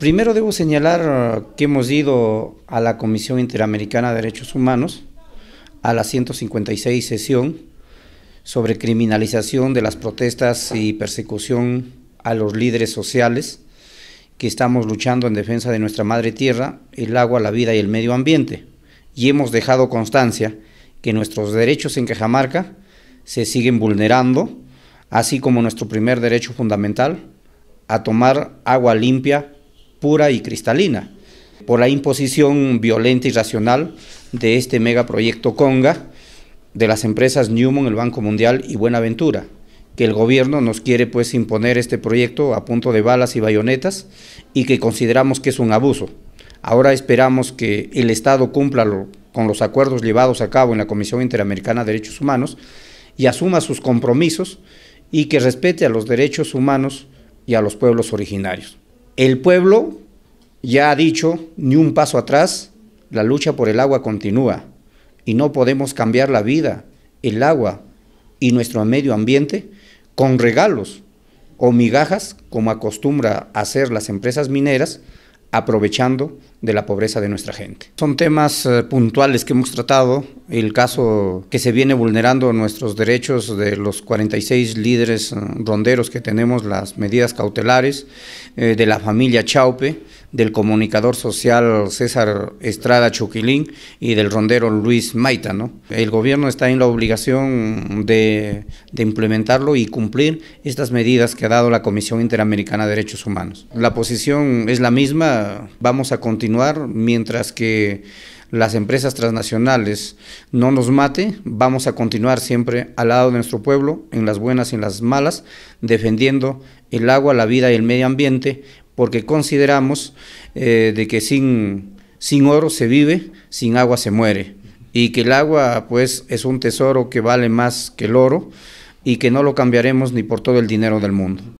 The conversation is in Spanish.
Primero debo señalar uh, que hemos ido a la Comisión Interamericana de Derechos Humanos, a la 156 sesión sobre criminalización de las protestas y persecución a los líderes sociales que estamos luchando en defensa de nuestra madre tierra, el agua, la vida y el medio ambiente. Y hemos dejado constancia que nuestros derechos en Cajamarca se siguen vulnerando, así como nuestro primer derecho fundamental a tomar agua limpia pura y cristalina por la imposición violenta y racional de este megaproyecto Conga de las empresas Newman, el Banco Mundial y Buenaventura, que el gobierno nos quiere pues imponer este proyecto a punto de balas y bayonetas y que consideramos que es un abuso. Ahora esperamos que el Estado cumpla con los acuerdos llevados a cabo en la Comisión Interamericana de Derechos Humanos y asuma sus compromisos y que respete a los derechos humanos y a los pueblos originarios. El pueblo ya ha dicho, ni un paso atrás, la lucha por el agua continúa y no podemos cambiar la vida, el agua y nuestro medio ambiente con regalos o migajas como acostumbra hacer las empresas mineras aprovechando de la pobreza de nuestra gente. Son temas eh, puntuales que hemos tratado, el caso que se viene vulnerando nuestros derechos de los 46 líderes eh, ronderos que tenemos, las medidas cautelares, eh, de la familia Chaupe, del comunicador social César Estrada Chuquilín y del rondero Luis Maita. El gobierno está en la obligación de, de implementarlo y cumplir estas medidas que ha dado la Comisión Interamericana de Derechos Humanos. La posición es la misma, vamos a continuar mientras que las empresas transnacionales no nos mate, vamos a continuar siempre al lado de nuestro pueblo, en las buenas y en las malas, defendiendo el agua, la vida y el medio ambiente, porque consideramos eh, de que sin, sin oro se vive, sin agua se muere, y que el agua pues es un tesoro que vale más que el oro y que no lo cambiaremos ni por todo el dinero del mundo.